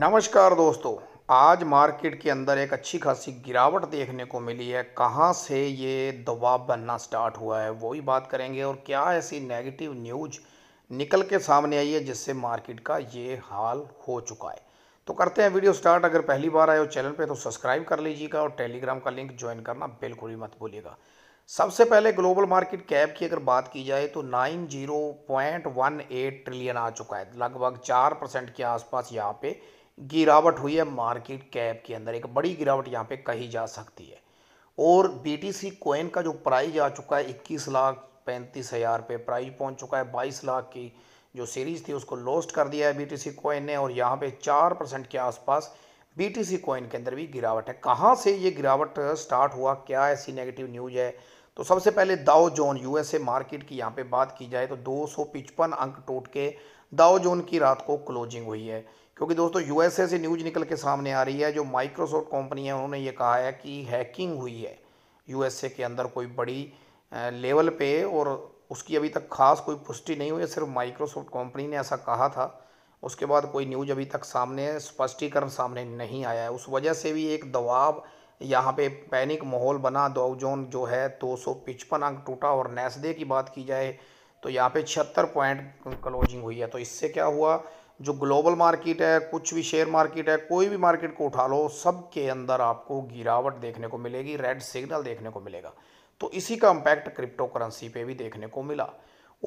नमस्कार दोस्तों आज मार्केट के अंदर एक अच्छी खासी गिरावट देखने को मिली है कहाँ से ये दबाव बनना स्टार्ट हुआ है वही बात करेंगे और क्या ऐसी नेगेटिव न्यूज निकल के सामने आई है जिससे मार्केट का ये हाल हो चुका है तो करते हैं वीडियो स्टार्ट अगर पहली बार आए हो चैनल पे तो सब्सक्राइब कर लीजिएगा और टेलीग्राम का लिंक ज्वाइन करना बिल्कुल ही मत भूलिएगा सबसे पहले ग्लोबल मार्केट कैप की अगर बात की जाए तो nine zero point one eight trillion आ चुका है लगभग चार परसेंट के आसपास यहाँ पे गिरावट हुई है मार्केट कैप के अंदर एक बड़ी गिरावट यहाँ पे कही जा सकती है और बी टी सी कोइन का जो प्राइस आ चुका है इक्कीस लाख पैंतीस हज़ार पे प्राइस पहुँच चुका है बाईस लाख की जो सीरीज़ थी उसको लॉस्ट कर दिया है बी टी सी कोइन ने और यहाँ पे चार परसेंट के आसपास बी टी सी कोइन के अंदर भी गिरावट है कहाँ से ये गिरावट स्टार्ट हुआ क्या ऐसी नेगेटिव न्यूज है तो सबसे पहले Dow Jones U S A market की यहाँ पे बात की जाए तो दो सौ पिचपन अंक टूट के दाओ जोन की रात को क्लोजिंग हुई है क्योंकि दोस्तों यूएसए से न्यूज निकल के सामने आ रही है जो माइक्रोसॉफ्ट कंपनी है उन्होंने ये कहा है कि हैकिंग हुई है यूएसए के अंदर कोई बड़ी लेवल पे और उसकी अभी तक खास कोई पुष्टि नहीं हुई है सिर्फ माइक्रोसॉफ्ट कंपनी ने ऐसा कहा था उसके बाद कोई न्यूज अभी तक सामने स्पष्टीकरण सामने नहीं आया है उस वजह से भी एक दबाव यहाँ पे पैनिक माहौल बना दोजोन जो है दो सौ पिचपन अंक टूटा और नेस्डे की बात की जाए तो यहाँ पे छिहत्तर पॉइंट क्लोजिंग हुई है तो इससे क्या हुआ जो ग्लोबल मार्केट है कुछ भी शेयर मार्केट है कोई भी मार्केट को उठा लो सब के अंदर आपको गिरावट देखने को मिलेगी रेड सिग्नल देखने को मिलेगा तो इसी का इम्पैक्ट क्रिप्टो करेंसी पे भी देखने को मिला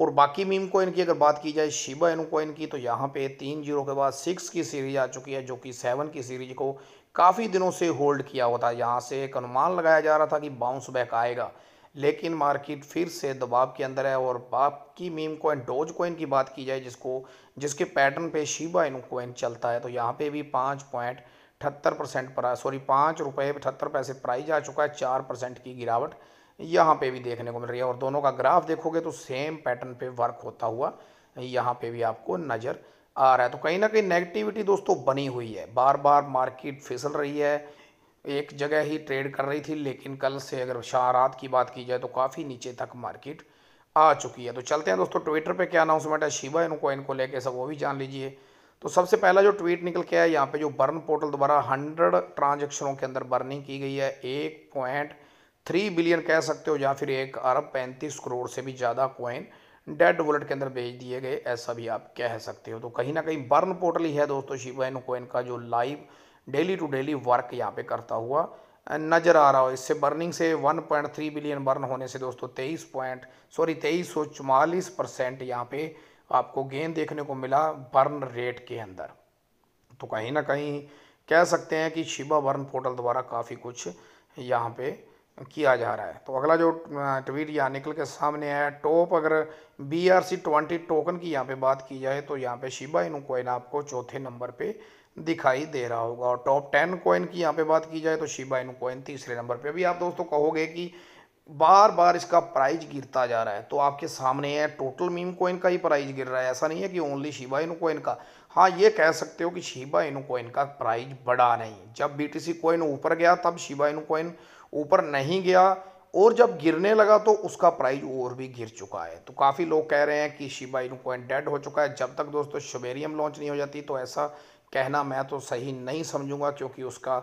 और बाकी मीम कोइन की अगर बात की जाए शिबा एनू कोइन की तो यहाँ पे तीन जीरो के बाद सिक्स की सीरीज आ चुकी है जो कि सेवन की सीरीज को काफ़ी दिनों से होल्ड किया हुआ था यहाँ से एक अनुमान लगाया जा रहा था कि बाउंस बैक आएगा लेकिन मार्केट फिर से दबाव के अंदर है और बाप की मीम कोइन डोज कोइन की बात की जाए जिसको जिसके पैटर्न पे शिबा इन कोइन चलता है तो यहाँ पे भी पाँच पॉइंट अठहत्तर परसेंट पर सॉरी पाँच रुपये अठहत्तर पैसे प्राइज आ चुका है चार परसेंट की गिरावट यहाँ पे भी देखने को मिल रही है और दोनों का ग्राफ देखोगे तो सेम पैटर्न पे वर्क होता हुआ यहाँ पे भी आपको नज़र आ रहा है तो कहीं ना कहीं नेगेटिविटी दोस्तों बनी हुई है बार बार मार्केट फिसल रही है एक जगह ही ट्रेड कर रही थी लेकिन कल से अगर शाहरात की बात की जाए तो काफ़ी नीचे तक मार्केट आ चुकी है तो चलते हैं दोस्तों ट्विटर पे क्या अनाउंसमेंट है शिवा इन कॉइन को लेके सब वो भी जान लीजिए तो सबसे पहला जो ट्वीट निकल के आया यहाँ पे जो बर्न पोर्टल द्वारा हंड्रेड ट्रांजेक्शनों के अंदर बर्निंग की गई है एक पॉइंट थ्री बिलियन कह सकते हो या फिर एक अरब पैंतीस करोड़ से भी ज़्यादा कॉइन डेड वॉलेट के अंदर भेज दिए गए ऐसा भी आप कह सकते हो तो कहीं ना कहीं बर्न पोर्टल ही है दोस्तों शिवा इन कोइन का जो live daily to daily work यहाँ पे करता हुआ नज़र आ रहा हो इससे बर्निंग से 1.3 बिलियन बर्न होने से दोस्तों तेईस पॉइंट सॉरी तेईस सौ चौवालीस परसेंट यहाँ पे आपको गेंद देखने को मिला बर्न रेट के अंदर तो कहीं ना कहीं कह सकते हैं कि शिबा बर्न पोर्टल द्वारा काफ़ी कुछ यहाँ पे किया जा रहा है तो अगला जो ट्वीट यहाँ निकल के सामने आया टॉप अगर B R C twenty token की यहाँ पे बात की जाए तो यहाँ पे शिबा इनू कोइन आपको चौथे नंबर पे दिखाई दे रहा होगा और टॉप टेन कोइन की यहाँ पे बात की जाए तो शिबा इनू कोइन तीसरे नंबर पे अभी आप दोस्तों कहोगे कि बार बार इसका प्राइज गिरता जा रहा है तो आपके सामने है टोटल मीम कोइन का ही प्राइज गिर रहा है ऐसा नहीं है कि ओनली शिबा इनू कोइन का हाँ ये कह सकते हो कि शिबा इनू कोइन का प्राइस बढ़ा नहीं जब बी टी सी कोइन ऊपर गया तब शिबा इनू कोइन ऊपर नहीं गया और जब गिरने लगा तो उसका प्राइस और भी गिर चुका है तो काफ़ी लोग कह रहे हैं कि शिबा इनू कोइन डेड हो चुका है जब तक दोस्तों शबेरियम लॉन्च नहीं हो जाती तो ऐसा कहना मैं तो सही नहीं समझूंगा क्योंकि उसका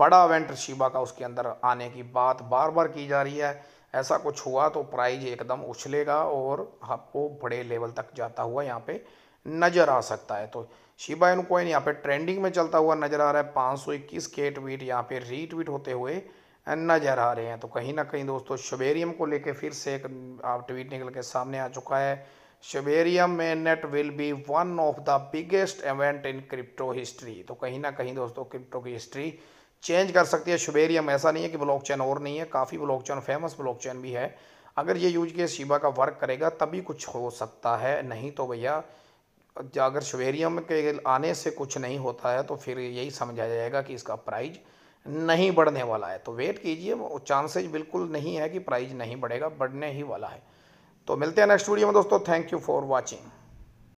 बड़ा इवेंट शिबा का उसके अंदर आने की बात बार बार की जा रही है ऐसा कुछ हुआ तो प्राइज एकदम उछलेगा और आपको बड़े लेवल तक जाता हुआ यहाँ पे नज़र आ सकता है तो शिबा इन कोइन यहाँ पे ट्रेंडिंग में चलता हुआ नज़र आ रहा है पाँच सौ इक्कीस के ट्वीट यहाँ पे रीट्वीट होते हुए नज़र आ रहे हैं तो कहीं ना कहीं दोस्तों शबेरियम को लेके फिर से एक आप ट्वीट निकल के सामने आ चुका है शबेरियम में net will be one of the biggest event in crypto history तो कहीं ना कहीं दोस्तों क्रिप्टो की हिस्ट्री चेंज कर सकती है शुबेरियम ऐसा नहीं है कि ब्लॉकचेन और नहीं है काफ़ी ब्लॉकचेन फेमस ब्लॉकचेन भी है अगर ये यूज केस शिबा का वर्क करेगा तभी कुछ हो सकता है नहीं तो भैया अगर शवेरियम के आने से कुछ नहीं होता है तो फिर यही समझा जाएगा कि इसका प्राइज नहीं बढ़ने वाला है तो वेट कीजिए चांसेज बिल्कुल नहीं है कि प्राइज नहीं बढ़ेगा बढ़ने ही वाला है तो मिलते हैं नेक्स्ट वीडियो में दोस्तों थैंक यू फॉर वॉचिंग